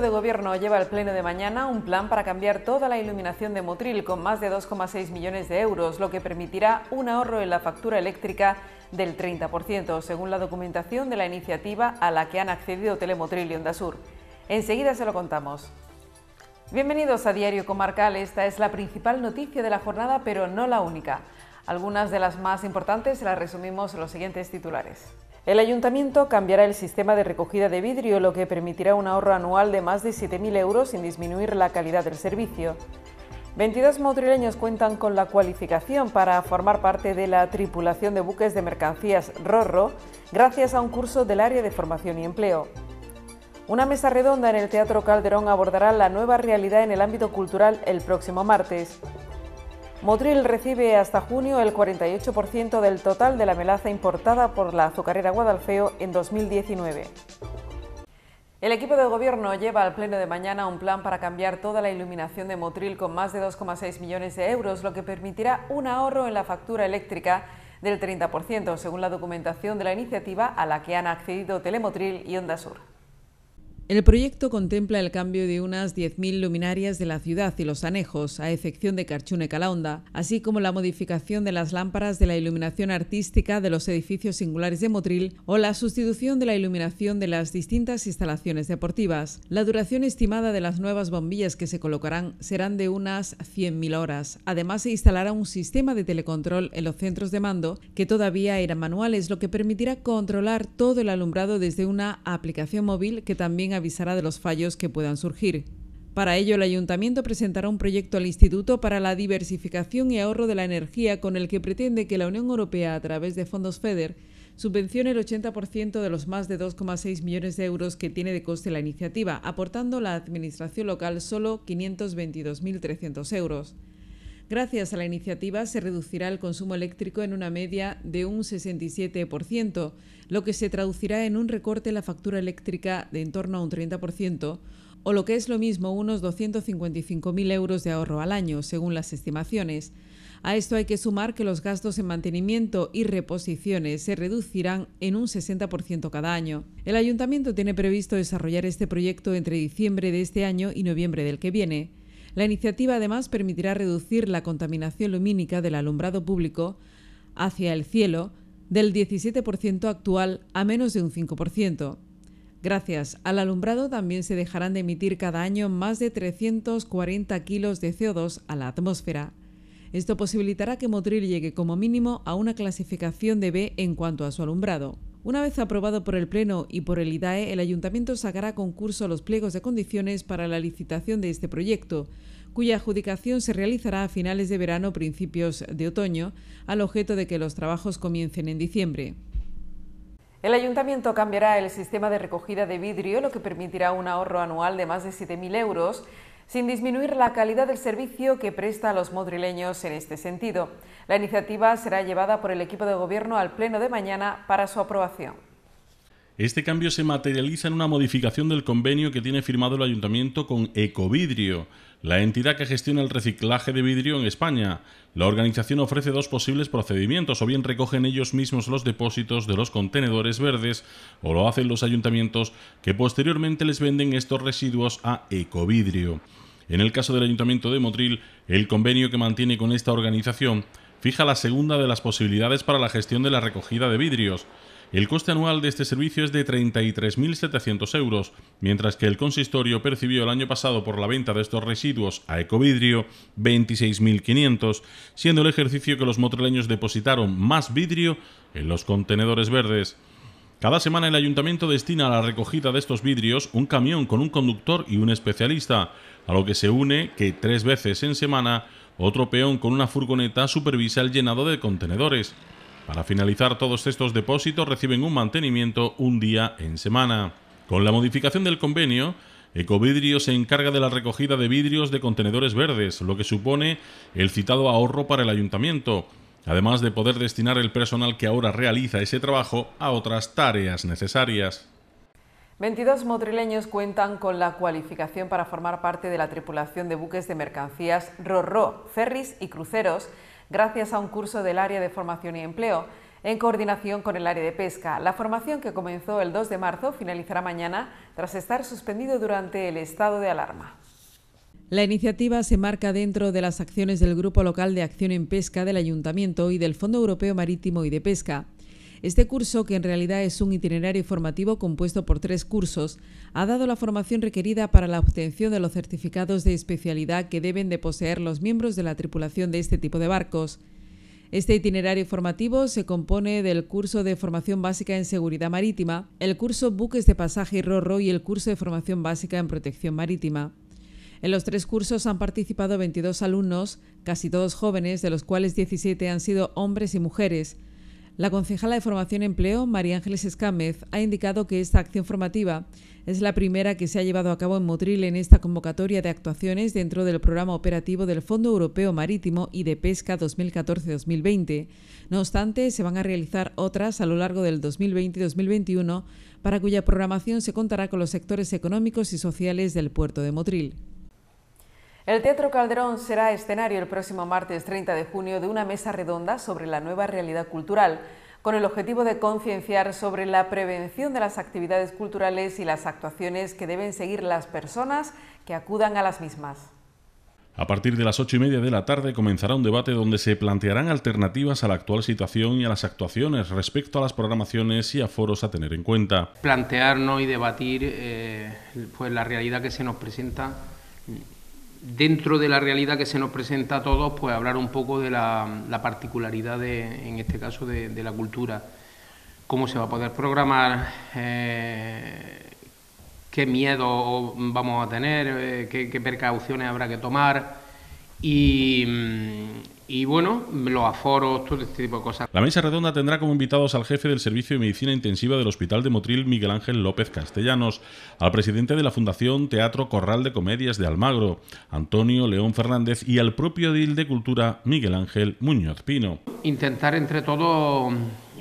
de Gobierno lleva al Pleno de mañana un plan para cambiar toda la iluminación de Motril con más de 2,6 millones de euros, lo que permitirá un ahorro en la factura eléctrica del 30%, según la documentación de la iniciativa a la que han accedido Telemotril y Onda Sur. Enseguida se lo contamos. Bienvenidos a Diario Comarcal. Esta es la principal noticia de la jornada, pero no la única. Algunas de las más importantes las resumimos en los siguientes titulares. El ayuntamiento cambiará el sistema de recogida de vidrio, lo que permitirá un ahorro anual de más de 7.000 euros sin disminuir la calidad del servicio. 22 madrileños cuentan con la cualificación para formar parte de la tripulación de buques de mercancías Rorro gracias a un curso del área de formación y empleo. Una mesa redonda en el Teatro Calderón abordará la nueva realidad en el ámbito cultural el próximo martes. Motril recibe hasta junio el 48% del total de la melaza importada por la azucarera Guadalfeo en 2019. El equipo de gobierno lleva al pleno de mañana un plan para cambiar toda la iluminación de Motril con más de 2,6 millones de euros, lo que permitirá un ahorro en la factura eléctrica del 30%, según la documentación de la iniciativa a la que han accedido Telemotril y Ondasur. El proyecto contempla el cambio de unas 10.000 luminarias de la ciudad y los anejos, a excepción de Carchune Calaonda, así como la modificación de las lámparas de la iluminación artística de los edificios singulares de Motril o la sustitución de la iluminación de las distintas instalaciones deportivas. La duración estimada de las nuevas bombillas que se colocarán serán de unas 100.000 horas. Además, se instalará un sistema de telecontrol en los centros de mando que todavía eran manuales, lo que permitirá controlar todo el alumbrado desde una aplicación móvil que también avisará de los fallos que puedan surgir. Para ello, el ayuntamiento presentará un proyecto al Instituto para la diversificación y ahorro de la energía con el que pretende que la Unión Europea, a través de fondos FEDER, subvencione el 80% de los más de 2,6 millones de euros que tiene de coste la iniciativa, aportando la Administración local solo 522.300 euros. Gracias a la iniciativa se reducirá el consumo eléctrico en una media de un 67%, lo que se traducirá en un recorte en la factura eléctrica de en torno a un 30%, o lo que es lo mismo unos 255.000 euros de ahorro al año, según las estimaciones. A esto hay que sumar que los gastos en mantenimiento y reposiciones se reducirán en un 60% cada año. El ayuntamiento tiene previsto desarrollar este proyecto entre diciembre de este año y noviembre del que viene. La iniciativa además permitirá reducir la contaminación lumínica del alumbrado público hacia el cielo del 17% actual a menos de un 5%. Gracias al alumbrado también se dejarán de emitir cada año más de 340 kilos de CO2 a la atmósfera. Esto posibilitará que Motril llegue como mínimo a una clasificación de B en cuanto a su alumbrado. Una vez aprobado por el Pleno y por el IDAE, el Ayuntamiento sacará concurso a los pliegos de condiciones para la licitación de este proyecto, cuya adjudicación se realizará a finales de verano o principios de otoño, al objeto de que los trabajos comiencen en diciembre. El ayuntamiento cambiará el sistema de recogida de vidrio, lo que permitirá un ahorro anual de más de 7.000 euros sin disminuir la calidad del servicio que presta a los madrileños en este sentido. La iniciativa será llevada por el equipo de gobierno al Pleno de mañana para su aprobación. Este cambio se materializa en una modificación del convenio que tiene firmado el ayuntamiento con Ecovidrio, la entidad que gestiona el reciclaje de vidrio en España. La organización ofrece dos posibles procedimientos, o bien recogen ellos mismos los depósitos de los contenedores verdes, o lo hacen los ayuntamientos que posteriormente les venden estos residuos a Ecovidrio. En el caso del Ayuntamiento de Motril, el convenio que mantiene con esta organización fija la segunda de las posibilidades para la gestión de la recogida de vidrios. El coste anual de este servicio es de 33.700 euros, mientras que el consistorio percibió el año pasado por la venta de estos residuos a Ecovidrio 26.500, siendo el ejercicio que los motrileños depositaron más vidrio en los contenedores verdes. Cada semana el ayuntamiento destina a la recogida de estos vidrios un camión con un conductor y un especialista a lo que se une que tres veces en semana otro peón con una furgoneta supervisa el llenado de contenedores. Para finalizar, todos estos depósitos reciben un mantenimiento un día en semana. Con la modificación del convenio, Ecovidrio se encarga de la recogida de vidrios de contenedores verdes, lo que supone el citado ahorro para el ayuntamiento, además de poder destinar el personal que ahora realiza ese trabajo a otras tareas necesarias. 22 motrileños cuentan con la cualificación para formar parte de la tripulación de buques de mercancías roro ferries y cruceros, gracias a un curso del área de formación y empleo, en coordinación con el área de pesca. La formación que comenzó el 2 de marzo finalizará mañana tras estar suspendido durante el estado de alarma. La iniciativa se marca dentro de las acciones del Grupo Local de Acción en Pesca del Ayuntamiento y del Fondo Europeo Marítimo y de Pesca. Este curso, que en realidad es un itinerario formativo compuesto por tres cursos, ha dado la formación requerida para la obtención de los certificados de especialidad que deben de poseer los miembros de la tripulación de este tipo de barcos. Este itinerario formativo se compone del curso de formación básica en seguridad marítima, el curso buques de pasaje y rorro y el curso de formación básica en protección marítima. En los tres cursos han participado 22 alumnos, casi todos jóvenes, de los cuales 17 han sido hombres y mujeres. La concejala de Formación y Empleo, María Ángeles Escámez, ha indicado que esta acción formativa es la primera que se ha llevado a cabo en Motril en esta convocatoria de actuaciones dentro del programa operativo del Fondo Europeo Marítimo y de Pesca 2014-2020. No obstante, se van a realizar otras a lo largo del 2020 2021, para cuya programación se contará con los sectores económicos y sociales del puerto de Motril. El Teatro Calderón será escenario el próximo martes 30 de junio de una mesa redonda sobre la nueva realidad cultural, con el objetivo de concienciar sobre la prevención de las actividades culturales y las actuaciones que deben seguir las personas que acudan a las mismas. A partir de las ocho y media de la tarde comenzará un debate donde se plantearán alternativas a la actual situación y a las actuaciones respecto a las programaciones y a foros a tener en cuenta. Plantearnos y debatir eh, pues la realidad que se nos presenta dentro de la realidad que se nos presenta a todos, pues hablar un poco de la, particularidad, en este caso, de, la cultura, cómo se va a poder programar, eh, qué miedo vamos a tener, eh, qué, precauciones habrá que tomar y, y bueno, los aforos, todo este tipo de cosas. La mesa redonda tendrá como invitados al jefe del Servicio de Medicina Intensiva del Hospital de Motril, Miguel Ángel López Castellanos, al presidente de la Fundación Teatro Corral de Comedias de Almagro, Antonio León Fernández, y al propio edil de Cultura, Miguel Ángel Muñoz Pino. Intentar entre todos,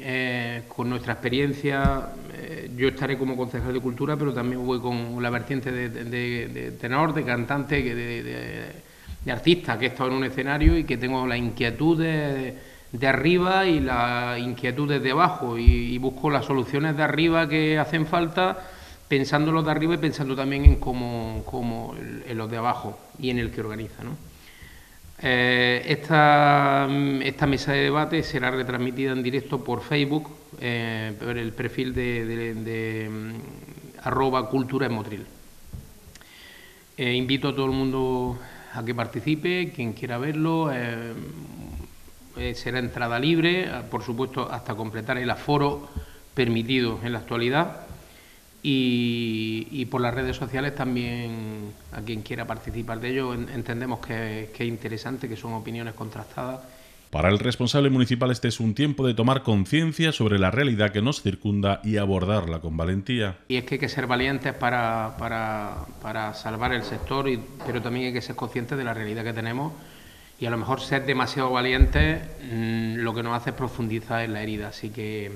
eh, con nuestra experiencia, eh, yo estaré como concejal de Cultura, pero también voy con la vertiente de, tenor, de cantante, de de artista que he estado en un escenario y que tengo la inquietudes de, arriba y las inquietudes de abajo y, busco las soluciones de arriba que hacen falta pensando los de arriba y pensando también en cómo, en los de abajo y en el que organiza. Eh, esta, mesa de debate será retransmitida en directo por Facebook, eh, por el perfil de, mm, arroba cultura en Motril. Eh, invito a todo el mundo a que participe, quien quiera verlo. Eh, eh, será entrada libre, por supuesto, hasta completar el aforo permitido en la actualidad. Y, por las redes sociales también a quien quiera participar de ello entendemos que es interesante, que son opiniones contrastadas para el responsable municipal este es un tiempo de tomar conciencia sobre la realidad que nos circunda y abordarla con valentía. Y es que hay que ser valientes para, salvar el sector, pero también hay que ser conscientes de la realidad que tenemos y a lo mejor ser demasiado valientes mm, lo que nos hace es profundizar en la herida. Así que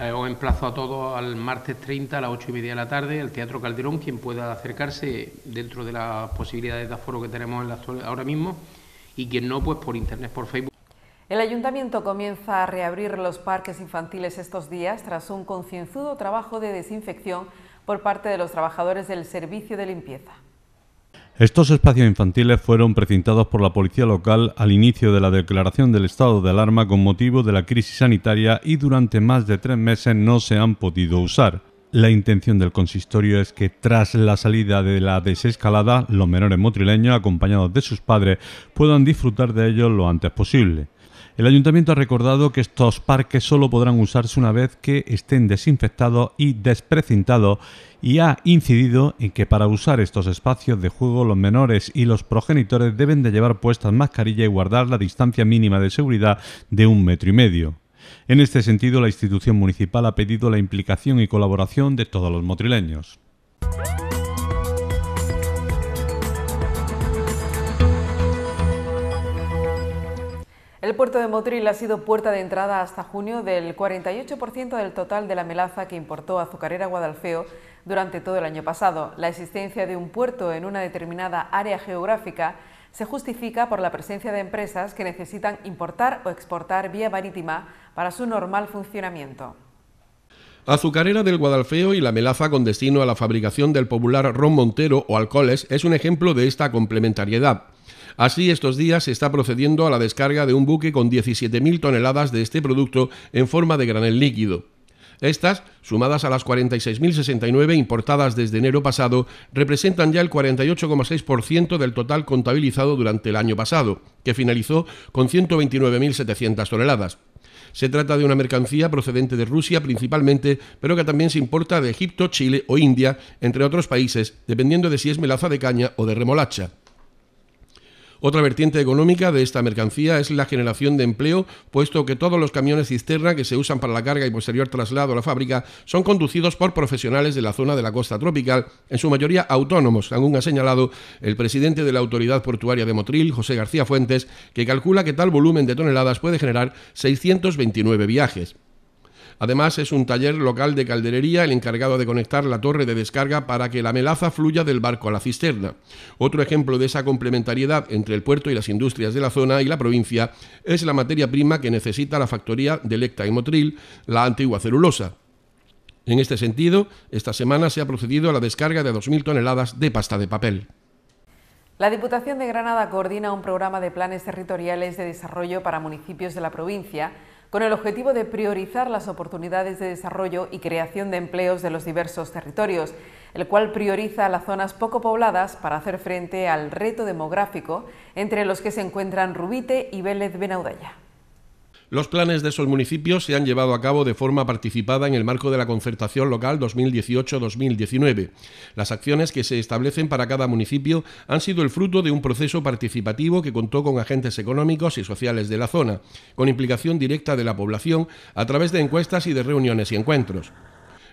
eh, os emplazo a todos al martes 30 a las 8 y media de la tarde al Teatro Calderón, quien pueda acercarse dentro de las posibilidades de aforo que tenemos en la, ahora mismo y quien no, pues por internet, por Facebook. El ayuntamiento comienza a reabrir los parques infantiles estos días tras un concienzudo trabajo de desinfección por parte de los trabajadores del servicio de limpieza. Estos espacios infantiles fueron precintados por la policía local al inicio de la declaración del estado de alarma con motivo de la crisis sanitaria y durante más de tres meses no se han podido usar. La intención del consistorio es que tras la salida de la desescalada, los menores motrileños, acompañados de sus padres, puedan disfrutar de ellos lo antes posible. El ayuntamiento ha recordado que estos parques solo podrán usarse una vez que estén desinfectados y desprecintados y ha incidido en que para usar estos espacios de juego los menores y los progenitores deben de llevar puestas mascarilla y guardar la distancia mínima de seguridad de un metro y medio. En este sentido, la institución municipal ha pedido la implicación y colaboración de todos los motrileños. El puerto de Motril ha sido puerta de entrada hasta junio del 48% del total de la melaza que importó Azucarera Guadalfeo durante todo el año pasado. La existencia de un puerto en una determinada área geográfica se justifica por la presencia de empresas que necesitan importar o exportar vía marítima para su normal funcionamiento. Azucarera del Guadalfeo y la melaza con destino a la fabricación del popular ron montero o alcoholes es un ejemplo de esta complementariedad. Así, estos días se está procediendo a la descarga de un buque con 17.000 toneladas de este producto en forma de granel líquido. Estas, sumadas a las 46.069 importadas desde enero pasado, representan ya el 48,6% del total contabilizado durante el año pasado, que finalizó con 129.700 toneladas. Se trata de una mercancía procedente de Rusia principalmente, pero que también se importa de Egipto, Chile o India, entre otros países, dependiendo de si es melaza de caña o de remolacha. Otra vertiente económica de esta mercancía es la generación de empleo, puesto que todos los camiones cisterna que se usan para la carga y posterior traslado a la fábrica son conducidos por profesionales de la zona de la costa tropical, en su mayoría autónomos, según ha señalado el presidente de la Autoridad Portuaria de Motril, José García Fuentes, que calcula que tal volumen de toneladas puede generar 629 viajes. Además, es un taller local de calderería el encargado de conectar la torre de descarga para que la melaza fluya del barco a la cisterna. Otro ejemplo de esa complementariedad entre el puerto y las industrias de la zona y la provincia es la materia prima que necesita la factoría de Lecta y Motril, la antigua celulosa. En este sentido, esta semana se ha procedido a la descarga de 2.000 toneladas de pasta de papel. La Diputación de Granada coordina un programa de planes territoriales de desarrollo para municipios de la provincia con el objetivo de priorizar las oportunidades de desarrollo y creación de empleos de los diversos territorios, el cual prioriza las zonas poco pobladas para hacer frente al reto demográfico entre los que se encuentran Rubite y Vélez Benaudalla. Los planes de esos municipios se han llevado a cabo de forma participada en el marco de la concertación local 2018-2019. Las acciones que se establecen para cada municipio han sido el fruto de un proceso participativo que contó con agentes económicos y sociales de la zona, con implicación directa de la población a través de encuestas y de reuniones y encuentros.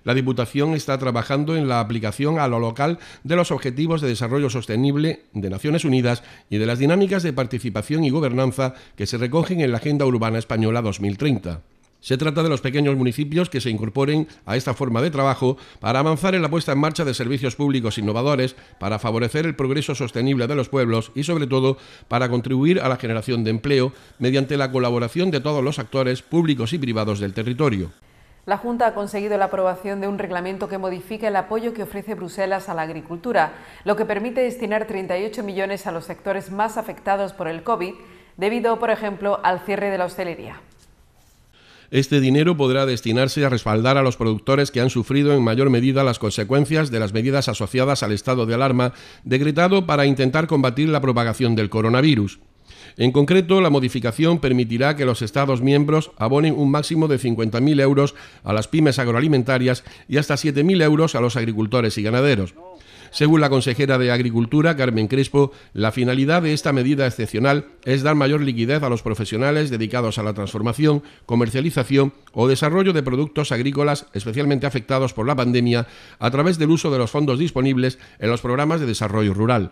La Diputación está trabajando en la aplicación a lo local de los Objetivos de Desarrollo Sostenible de Naciones Unidas y de las dinámicas de participación y gobernanza que se recogen en la Agenda Urbana Española 2030. Se trata de los pequeños municipios que se incorporen a esta forma de trabajo para avanzar en la puesta en marcha de servicios públicos innovadores, para favorecer el progreso sostenible de los pueblos y sobre todo para contribuir a la generación de empleo mediante la colaboración de todos los actores públicos y privados del territorio. La Junta ha conseguido la aprobación de un reglamento que modifica el apoyo que ofrece Bruselas a la agricultura, lo que permite destinar 38 millones a los sectores más afectados por el COVID, debido, por ejemplo, al cierre de la hostelería. Este dinero podrá destinarse a respaldar a los productores que han sufrido en mayor medida las consecuencias de las medidas asociadas al estado de alarma decretado para intentar combatir la propagación del coronavirus. En concreto, la modificación permitirá que los Estados miembros abonen un máximo de 50.000 euros a las pymes agroalimentarias y hasta 7.000 euros a los agricultores y ganaderos. Según la consejera de Agricultura, Carmen Crespo, la finalidad de esta medida excepcional es dar mayor liquidez a los profesionales dedicados a la transformación, comercialización o desarrollo de productos agrícolas especialmente afectados por la pandemia a través del uso de los fondos disponibles en los programas de desarrollo rural.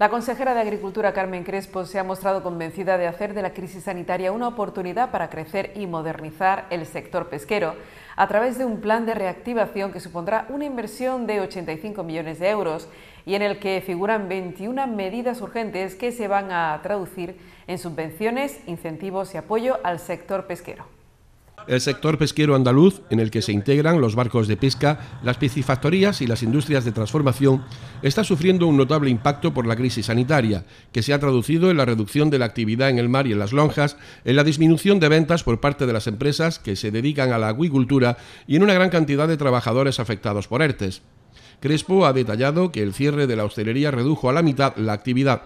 La consejera de Agricultura Carmen Crespo se ha mostrado convencida de hacer de la crisis sanitaria una oportunidad para crecer y modernizar el sector pesquero a través de un plan de reactivación que supondrá una inversión de 85 millones de euros y en el que figuran 21 medidas urgentes que se van a traducir en subvenciones, incentivos y apoyo al sector pesquero. El sector pesquero andaluz, en el que se integran los barcos de pesca, las piscifactorías y las industrias de transformación, está sufriendo un notable impacto por la crisis sanitaria, que se ha traducido en la reducción de la actividad en el mar y en las lonjas, en la disminución de ventas por parte de las empresas que se dedican a la acuicultura y en una gran cantidad de trabajadores afectados por ERTES. Crespo ha detallado que el cierre de la hostelería redujo a la mitad la actividad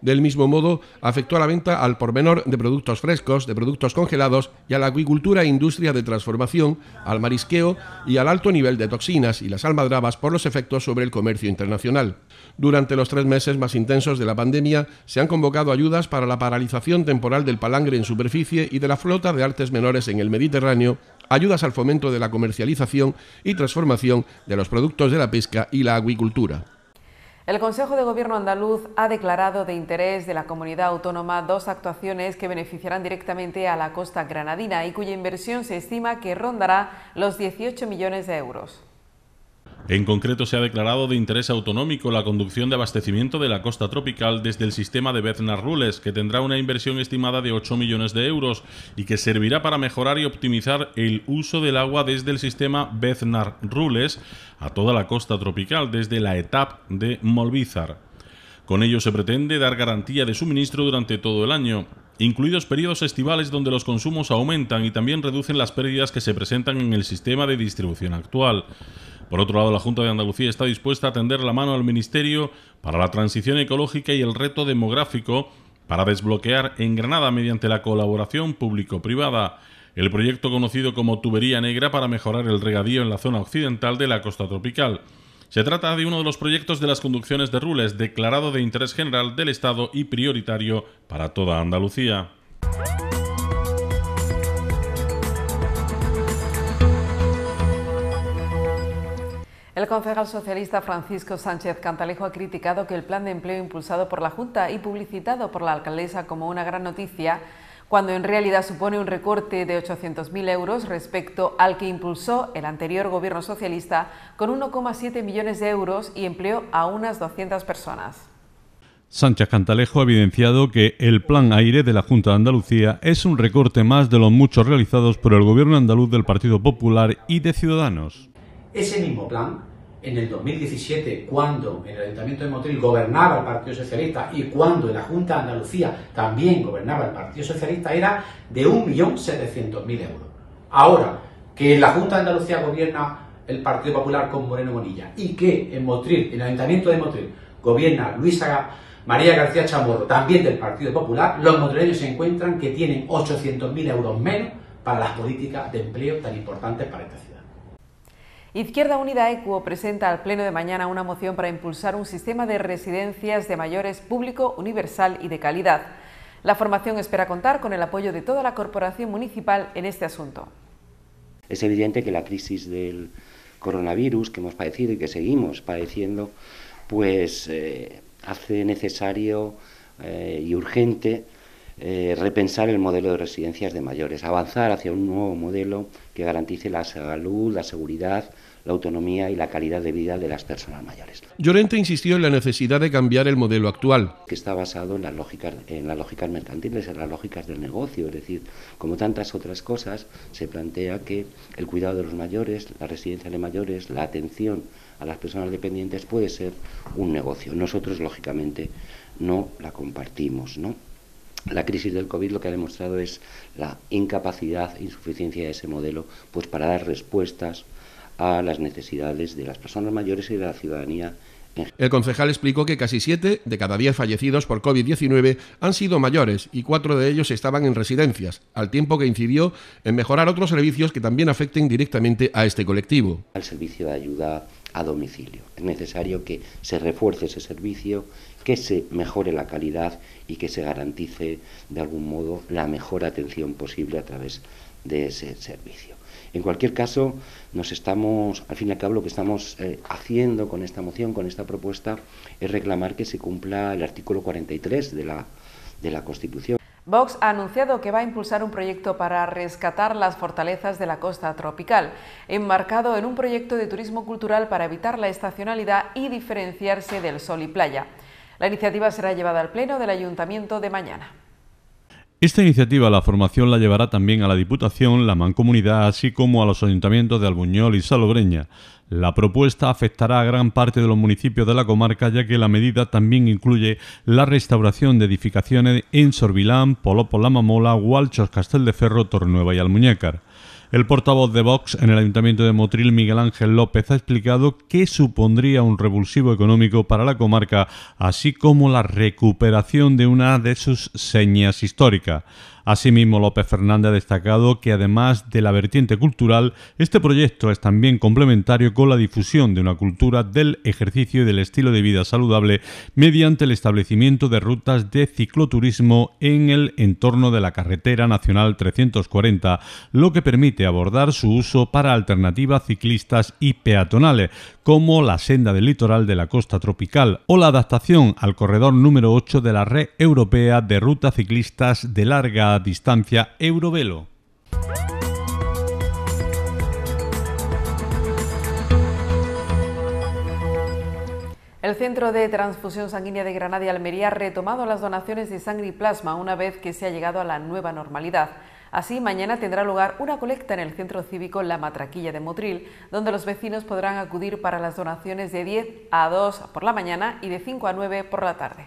del mismo modo, afectó a la venta al pormenor de productos frescos, de productos congelados y a la acuicultura e industria de transformación, al marisqueo y al alto nivel de toxinas y las almadrabas por los efectos sobre el comercio internacional. Durante los tres meses más intensos de la pandemia, se han convocado ayudas para la paralización temporal del palangre en superficie y de la flota de artes menores en el Mediterráneo, ayudas al fomento de la comercialización y transformación de los productos de la pesca y la acuicultura. El Consejo de Gobierno andaluz ha declarado de interés de la comunidad autónoma dos actuaciones que beneficiarán directamente a la costa granadina y cuya inversión se estima que rondará los 18 millones de euros. En concreto, se ha declarado de interés autonómico la conducción de abastecimiento de la costa tropical desde el sistema de Beznar Rules, que tendrá una inversión estimada de 8 millones de euros y que servirá para mejorar y optimizar el uso del agua desde el sistema Beznar Rules a toda la costa tropical, desde la etapa de Molvízar. Con ello se pretende dar garantía de suministro durante todo el año, incluidos periodos estivales donde los consumos aumentan y también reducen las pérdidas que se presentan en el sistema de distribución actual. Por otro lado, la Junta de Andalucía está dispuesta a tender la mano al Ministerio para la transición ecológica y el reto demográfico para desbloquear en Granada mediante la colaboración público-privada el proyecto conocido como Tubería Negra para mejorar el regadío en la zona occidental de la costa tropical. Se trata de uno de los proyectos de las conducciones de Rules, declarado de interés general del Estado y prioritario para toda Andalucía. El concejal socialista Francisco Sánchez Cantalejo ha criticado que el plan de empleo impulsado por la Junta y publicitado por la alcaldesa como una gran noticia cuando en realidad supone un recorte de 800.000 euros respecto al que impulsó el anterior gobierno socialista con 1,7 millones de euros y empleó a unas 200 personas. Sánchez Cantalejo ha evidenciado que el plan aire de la Junta de Andalucía es un recorte más de los muchos realizados por el gobierno andaluz del Partido Popular y de Ciudadanos. Ese mismo plan en el 2017, cuando en el Ayuntamiento de Motril gobernaba el Partido Socialista y cuando en la Junta de Andalucía también gobernaba el Partido Socialista, era de 1.700.000 euros. Ahora, que en la Junta de Andalucía gobierna el Partido Popular con Moreno Bonilla y que en Motril, en el Ayuntamiento de Motril, gobierna Luisa María García Chamorro, también del Partido Popular, los motrileños se encuentran que tienen 800.000 euros menos para las políticas de empleo tan importantes para esta ciudad. Izquierda Unida ECUO presenta al Pleno de mañana una moción para impulsar un sistema de residencias de mayores público, universal y de calidad. La formación espera contar con el apoyo de toda la corporación municipal en este asunto. Es evidente que la crisis del coronavirus que hemos padecido y que seguimos padeciendo, pues eh, hace necesario eh, y urgente eh, repensar el modelo de residencias de mayores, avanzar hacia un nuevo modelo que garantice la salud, la seguridad, la autonomía y la calidad de vida de las personas mayores. Llorente insistió en la necesidad de cambiar el modelo actual. Que está basado en las lógicas, en las lógicas mercantiles, en las lógicas del negocio. Es decir, como tantas otras cosas, se plantea que el cuidado de los mayores, la residencia de mayores, la atención a las personas dependientes puede ser un negocio. Nosotros, lógicamente, no la compartimos, ¿no? La crisis del COVID lo que ha demostrado es la incapacidad, insuficiencia de ese modelo pues para dar respuestas a las necesidades de las personas mayores y de la ciudadanía. El concejal explicó que casi siete de cada diez fallecidos por COVID-19 han sido mayores y cuatro de ellos estaban en residencias, al tiempo que incidió en mejorar otros servicios que también afecten directamente a este colectivo. Al servicio de ayuda domicilio. Es necesario que se refuerce ese servicio, que se mejore la calidad y que se garantice de algún modo la mejor atención posible a través de ese servicio. En cualquier caso, nos estamos, al fin y al cabo, lo que estamos eh, haciendo con esta moción, con esta propuesta, es reclamar que se cumpla el artículo 43 de la, de la Constitución. Vox ha anunciado que va a impulsar un proyecto para rescatar las fortalezas de la costa tropical, enmarcado en un proyecto de turismo cultural para evitar la estacionalidad y diferenciarse del sol y playa. La iniciativa será llevada al Pleno del Ayuntamiento de mañana. Esta iniciativa la formación la llevará también a la Diputación, la Mancomunidad, así como a los ayuntamientos de Albuñol y Salobreña. La propuesta afectará a gran parte de los municipios de la comarca, ya que la medida también incluye la restauración de edificaciones en Sorbilán, Polopo, La Mamola, Hualchos, Ferro, Tornueva y Almuñécar. El portavoz de Vox en el Ayuntamiento de Motril, Miguel Ángel López, ha explicado que supondría un revulsivo económico para la comarca, así como la recuperación de una de sus señas históricas. Asimismo, López Fernández ha destacado que además de la vertiente cultural, este proyecto es también complementario con la difusión de una cultura del ejercicio y del estilo de vida saludable mediante el establecimiento de rutas de cicloturismo en el entorno de la carretera nacional 340, lo que permite abordar su uso para alternativas ciclistas y peatonales, como la senda del litoral de la costa tropical o la adaptación al corredor número 8 de la red europea de rutas ciclistas de larga distancia Eurovelo. El Centro de Transfusión Sanguínea de Granada y Almería ha retomado las donaciones de sangre y plasma una vez que se ha llegado a la nueva normalidad. Así, mañana tendrá lugar una colecta en el Centro Cívico La Matraquilla de Motril, donde los vecinos podrán acudir para las donaciones de 10 a 2 por la mañana y de 5 a 9 por la tarde.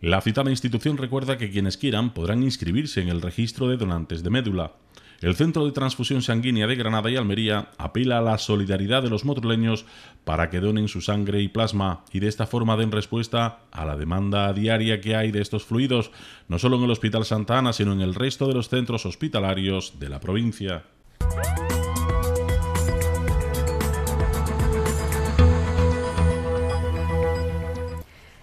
La citada institución recuerda que quienes quieran podrán inscribirse en el registro de donantes de médula. El Centro de Transfusión Sanguínea de Granada y Almería apela a la solidaridad de los motuleños para que donen su sangre y plasma y de esta forma den respuesta a la demanda diaria que hay de estos fluidos, no solo en el Hospital Santa Ana, sino en el resto de los centros hospitalarios de la provincia.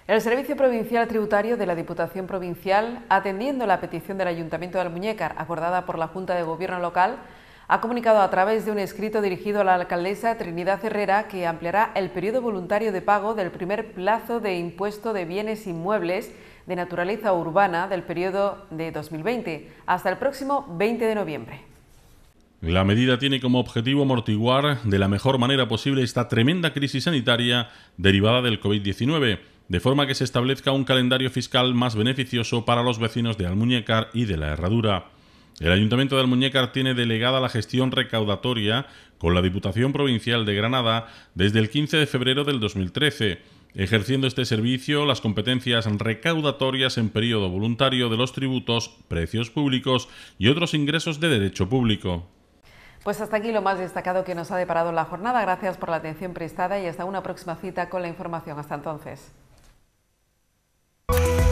El Servicio Provincial Tributario de la Diputación Provincial, atendiendo la petición del Ayuntamiento de Almuñécar acordada por la Junta de Gobierno Local, ha comunicado a través de un escrito dirigido a la alcaldesa Trinidad Herrera que ampliará el periodo voluntario de pago del primer plazo de impuesto de bienes inmuebles de naturaleza urbana del periodo de 2020 hasta el próximo 20 de noviembre. La medida tiene como objetivo amortiguar de la mejor manera posible esta tremenda crisis sanitaria derivada del COVID-19 de forma que se establezca un calendario fiscal más beneficioso para los vecinos de Almuñécar y de la Herradura. El Ayuntamiento de Almuñécar tiene delegada la gestión recaudatoria con la Diputación Provincial de Granada desde el 15 de febrero del 2013, ejerciendo este servicio las competencias recaudatorias en periodo voluntario de los tributos, precios públicos y otros ingresos de derecho público. Pues hasta aquí lo más destacado que nos ha deparado la jornada. Gracias por la atención prestada y hasta una próxima cita con la información. Hasta entonces. Thank you